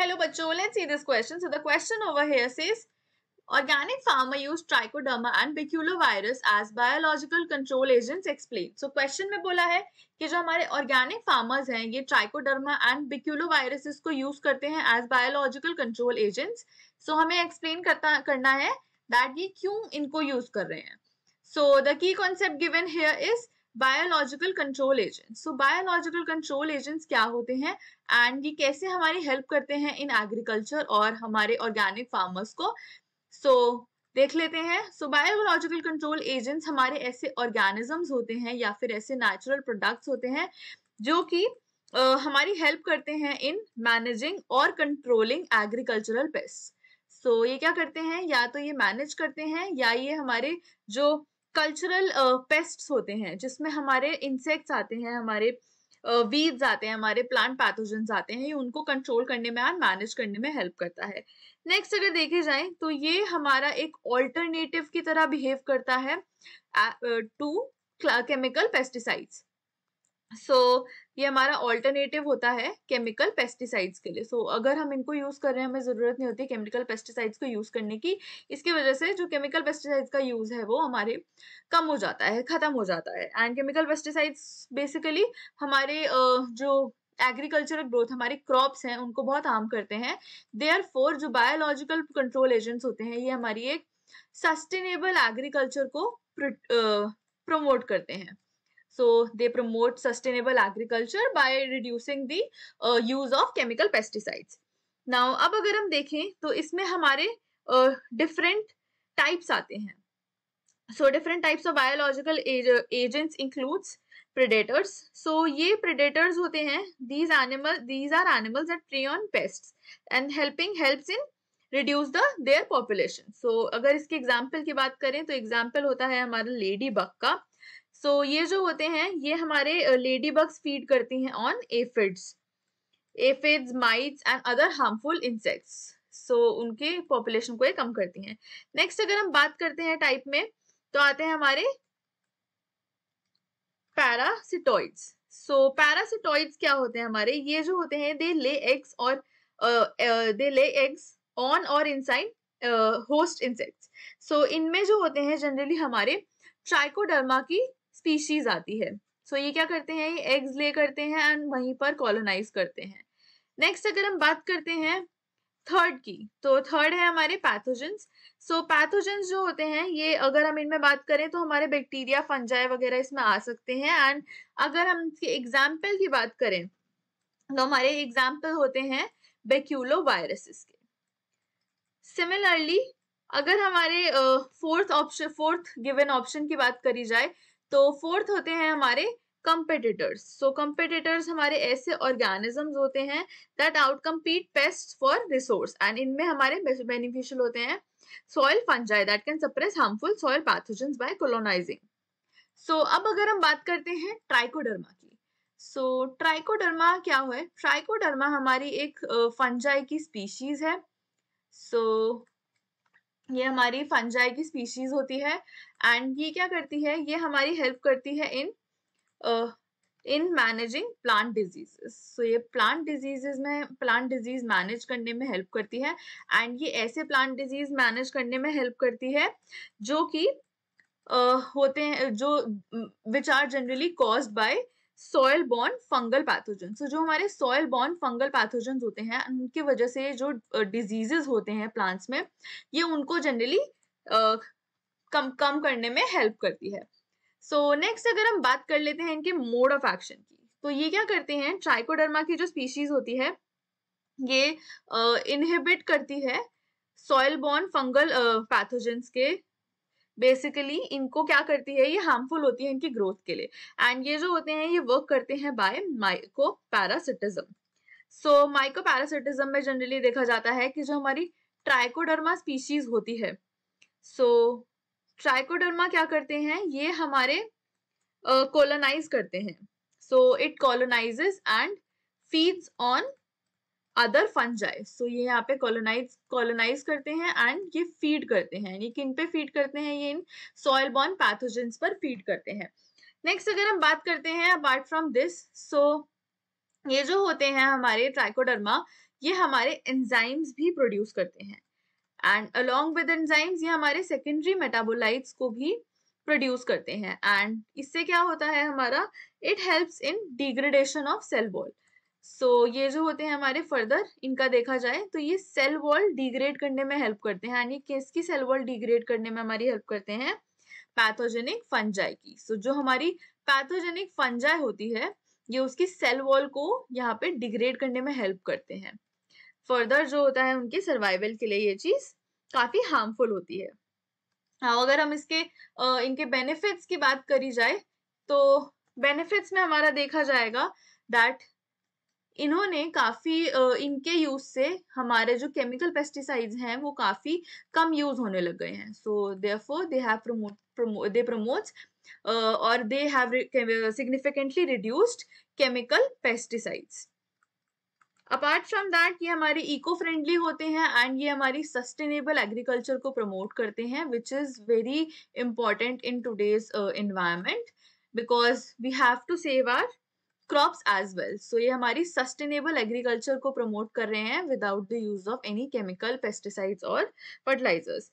Hello बच्चों let's see this question so the question over here says organic farmer use trichoderma and baculovirus as biological control agents explain so question में बोला है कि जो हमारे organic farmers हैं ये ट्राइकोडर्मा एंड बिक्यूलो वायरसेस को यूज करते हैं as biological control agents so हमें एक्सप्लेन करता करना है दैट ये क्यों इनको यूज कर रहे हैं so the key concept given here is biological control agent so biological control agents क्या होते हैं एंड ये कैसे हमारी हेल्प करते हैं इन एग्रीकल्चर और हमारे ऑर्गेनिक फार्मर्स को सो so, देख लेते हैं सो बायोलॉजिकल कंट्रोल एजेंट्स हमारे ऐसे ऑर्गेनिजम्स होते हैं या फिर ऐसे नेचुरल प्रोडक्ट्स होते हैं जो कि uh, हमारी हेल्प करते हैं इन मैनेजिंग और कंट्रोलिंग एग्रीकल्चरल पेस्ट सो ये क्या करते हैं या तो ये मैनेज करते हैं या ये हमारे जो कल्चरल पेस्ट्स uh, होते हैं जिसमें हमारे इंसेक्ट्स आते हैं हमारे वीड्स uh, आते हैं हमारे प्लांट पैथोजेंस आते हैं ये उनको कंट्रोल करने में और मैनेज करने में हेल्प करता है नेक्स्ट अगर देखे जाए तो ये हमारा एक ऑल्टरनेटिव की तरह बिहेव करता है to chemical pesticides so so, ये हमारा ऑल्टरनेटिव होता है केमिकल पेस्टिसाइड्स के लिए सो so, अगर हम इनको यूज़ कर रहे हैं हमें ज़रूरत नहीं होती केमिकल पेस्टिसाइड्स को यूज़ करने की इसकी वजह से जो केमिकल पेस्टिसाइड्स का यूज़ है वो हमारे कम हो जाता है ख़त्म हो जाता है एंड केमिकल पेस्टिसाइड्स बेसिकली हमारे जो एग्रीकल्चरल ग्रोथ हमारे क्रॉप्स हैं उनको बहुत हार्म करते हैं देयर फोर जो बायोलॉजिकल कंट्रोल एजेंट्स होते हैं ये हमारी एक सस्टेनेबल एग्रीकल्चर को प्रमोट करते हैं So they promote sustainable agriculture by reducing the uh, use of chemical pesticides. Now ab agar hum dekhe to isme hamare uh, different types aate hain So different types of biological agents includes predators. So ye predators hote hain these animal these are animals that prey on pests and helping helps in reduce the their population. So agar iske example ki baat kare to example hota hai hamara ladybug ka so so, ये जो होते हैं ये हमारे lady bugs feed करती हैं on aphids aphids mites and other harmful insects so उनके population को ये कम करती हैं नेक्स्ट अगर हम बात करते हैं टाइप में तो आते हैं हमारे पैरासिटॉइड्स सो पैरासिटॉइड्स क्या होते हैं हमारे ये जो होते हैं दे ले एग्स और दे ले एग्स ऑन और इनसाइड होस्ट इंसेक्ट्स सो इनमें जो होते हैं जनरली हमारे ट्राइकोडर्मा की स्पीशीज आती है सो so, ये क्या करते हैं ये एग्स ले करते हैं एंड वहीं पर कॉलोनाइज करते हैं नेक्स्ट अगर हम बात करते हैं थर्ड की तो थर्ड है हमारे पैथोजेंस सो पैथोजेंस जो होते हैं ये अगर हम इनमें बात करें तो हमारे बैक्टीरिया फंजाई वगैरह इसमें आ सकते हैं एंड अगर हम इसके एग्जाम्पल की बात करें तो हमारे एग्जाम्पल होते हैं बेक्यूलो वायरसेस के सिमिलरली अगर हमारे fourth option fourth given option की बात करी जाए तो फोर्थ होते हैं हमारे कंपेटिटर्स सो कंपेटिटर्स हमारे ऐसे ऑर्गेनिजम्स होते हैं that outcompete pest for resource and इनमें हमारे बेनिफिशियल होते हैं soil fungi that can suppress harmful soil pathogen by colonising so अब अगर हम बात करते हैं ट्राइकोडर्मा की सो so, ट्राइकोडर्मा क्या है ट्राइकोडर्मा हमारी एक फंजाई की स्पीशीज है सो so, ये हमारी फंजाई की स्पीशीज होती है एंड ये क्या करती है ये हमारी हेल्प करती है in in managing plant diseases so ये प्लांट डिजीजेस में प्लांट डिजीज मैनेज करने में हेल्प करती है एंड ये ऐसे प्लांट डिजीज मैनेज करने में हेल्प करती है जो कि uh, होते हैं जो which are generally cause by soil borne fungal pathogen so जो हमारे सॉयल बॉर्न फंगल पैथोजन होते हैं उनकी वजह से जो डिजीजेस होते हैं प्लांट्स में ये उनको जनरली कम कम करने में हेल्प करती है सो so, नेक्स्ट अगर हम बात कर लेते हैं इनके मोड ऑफ एक्शन की तो ये क्या करते हैं ट्राइकोडर्मा की जो स्पीशीज होती है ये इनहिबिट uh, करती है सॉयल बॉर्न फंगल पैथोजेंस के बेसिकली इनको क्या करती है ये हार्मफुल होती है इनकी ग्रोथ के लिए एंड ये जो होते हैं ये वर्क करते हैं by mycoparasitism so mycoparasitism में जनरली देखा जाता है कि जो हमारी ट्राइकोडर्मा स्पीशीज होती है सो so, ट्राइकोडर्मा क्या करते हैं ये हमारे कोलोनाइज uh, करते हैं so it colonises and feeds on other fungi so ये यहाँ पे कॉलोनाइज कॉलोनाइज करते हैं एंड ये फीड करते हैं ये किन पे फीड करते हैं ये इन सॉयल बॉर्न पैथोजेंस पर फीड करते हैं नेक्स्ट अगर हम बात करते हैं अपार्ट फ्रॉम दिस सो ये जो होते हैं हमारे ट्राइकोडर्मा ये हमारे एंजाइम्स भी प्रोड्यूस करते हैं एंड अलोंग विद एंजाइम्स ये हमारे सेकेंडरी मेटाबोलाइट्स को भी प्रोड्यूस करते हैं एंड इससे क्या होता है हमारा it helps in degradation of cell wall so so, ये जो होते हैं हमारे फर्दर इनका देखा जाए तो ये सेल वॉल डिग्रेड करने में हेल्प करते हैं यानी किसकी सेल वॉल डिग्रेड करने में हमारी हेल्प करते हैं पैथोजेनिक फंजाई की सो so, जो हमारी पैथोजेनिक फंजाई होती है ये उसकी सेल वॉल को यहाँ पे डिग्रेड करने में हेल्प करते हैं फर्दर जो होता है उनके सर्वाइवल के लिए ये चीज़ काफ़ी हार्मफुल होती है हाँ अगर हम इसके इनके बेनिफिट्स की बात करी जाए तो बेनिफिट्स में हमारा देखा जाएगा दैट इन्होंने काफ़ी इनके यूज़ से हमारे जो केमिकल पेस्टिसाइड्स हैं वो काफ़ी कम यूज़ होने लग गए हैं so for they have promote they promotes और they have significantly reduced chemical pesticides apart from that ये हमारे इको फ्रेंडली होते हैं एंड ये हमारी सस्टेनेबल एग्रीकल्चर को प्रमोट करते हैं which is very important in today's environment because we have to save our crops as well so ये हमारी सस्टेनेबल एग्रीकल्चर को प्रमोट कर रहे हैं without the use of any chemical pesticides और फर्टिलाइजर्स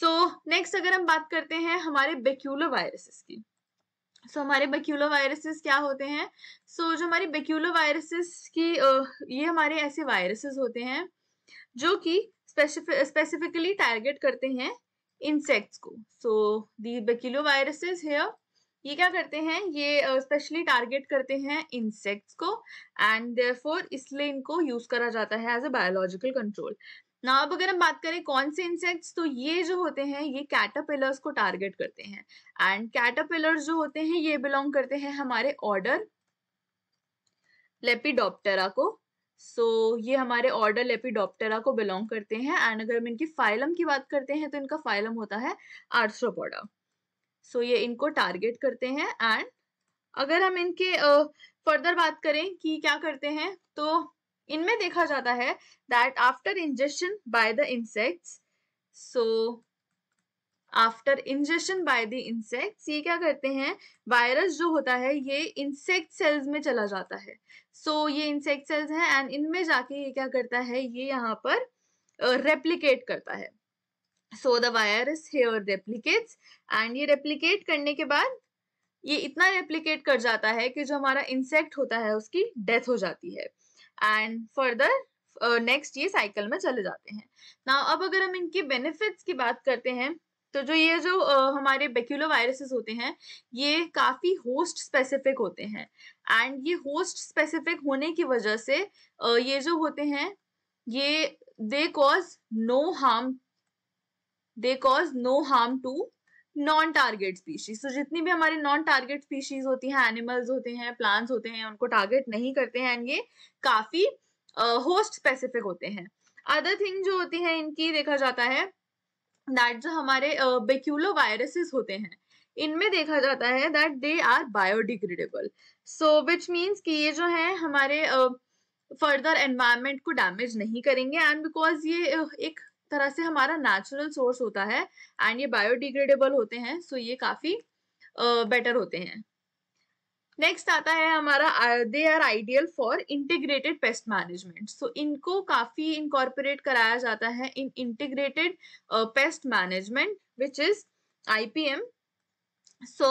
सो नेक्स्ट अगर हम बात करते हैं हमारे बेक्यूलो वायरसेस की सो so, हमारे बेक्यूलो वायरसेस क्या होते हैं सो so, जो हमारी बेक्यूलो वायरसेस की ये हमारे ऐसे वायरसेस होते हैं जो कि स्पेसिफिकली टारगेट करते हैं इंसेक्ट्स को सो दी बेक्यूलो वायरसेस हेयर ये क्या करते हैं ये स्पेशली uh, टारगेट करते हैं इंसेक्ट्स को एंड देयरफॉर इसलिए इनको यूज करा जाता है एज अ बायोलॉजिकल कंट्रोल ना अब अगर हम बात करें कौन से इंसेक्ट्स तो ये जो होते हैं ये कैटापिलर्स को टारगेट करते हैं एंड कैटापिलर्स जो होते हैं ये बिलोंग करते हैं हमारे ऑर्डर लेपिडोप्टेरा को सो so, ये हमारे ऑर्डर लेपिडोप्टेरा को बिलोंग करते हैं एंड अगर हम इनकी फाइलम की बात करते हैं तो इनका फाइलम होता है आर्थ्रोपोडा सो so, ये इनको टारगेट करते हैं एंड अगर हम इनके फर्दर uh, बात करें कि क्या करते हैं तो इनमें देखा जाता है that after injection by the insects so after injection by the insects ये क्या करते हैं वायरस जो होता है ये इंसेक्ट सेल्स में चला जाता है सो so, ये इंसेक्ट सेल्स हैं एंड इनमें जाके ये क्या करता है ये यहाँ पर रेप्लीकेट uh, करता है so the virus is here replicates and ये रेप्लीकेट करने के बाद ये इतना रेप्लीकेट कर जाता है कि जो हमारा इंसेक्ट होता है उसकी डेथ हो जाती है एंड फर्दर नेक्स्ट ये साइकिल में चले जाते हैं ना अब अगर हम इनके बेनिफिट्स की बात करते हैं तो जो ये जो uh, हमारे बेक्यूलो वायरसेस होते हैं ये काफ़ी होस्ट स्पेसिफिक होते हैं एंड ये होस्ट स्पेसिफिक होने की वजह से uh, ये जो होते हैं ये they cause no harm they cause no harm to non target species तो जितनी भी हमारी नॉन टारगेट स्पीशीज होती हैं एनिमल्स होते हैं प्लांट्स होते हैं उनको टारगेट नहीं करते हैं एंड ये काफी होस्ट uh, स्पेसिफिक होते हैं अदर थिंग जो होती है इनकी देखा जाता है दैट जो हमारे बेक्यूलो uh, वायरसेस होते हैं इनमें देखा जाता है that they are biodegradable so which means कि ये जो है हमारे फर्दर uh, एनवायरमेंट को डैमेज नहीं करेंगे एंड बिकॉज ये uh, एक तरह से हमारा नेचुरल सोर्स होता है एंड ये बायोडिग्रेडेबल होते हैं सो ये काफ़ी बेटर uh, होते हैं नेक्स्ट आता है हमारा they are ideal for integrated pest management so इनको काफ़ी इंकॉर्पोरेट कराया जाता है in integrated pest management which is IPM so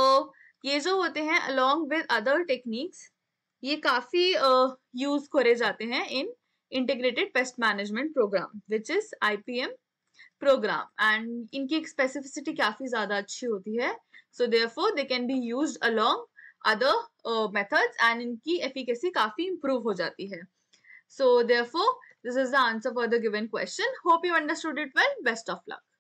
ये जो होते हैं अलोंग विद अदर टेक्निक्स ये काफ़ी यूज़ uh, करे जाते हैं in integrated pest management programme which is IPM programme and इनकी एक स्पेसिफिसिटी काफी ज्यादा अच्छी होती है so therefore they can be use along other method and इनकी एफिकेसी काफी इंप्रूव हो जाती है so therefore this is the answer for the given question hope you understood it well best of luck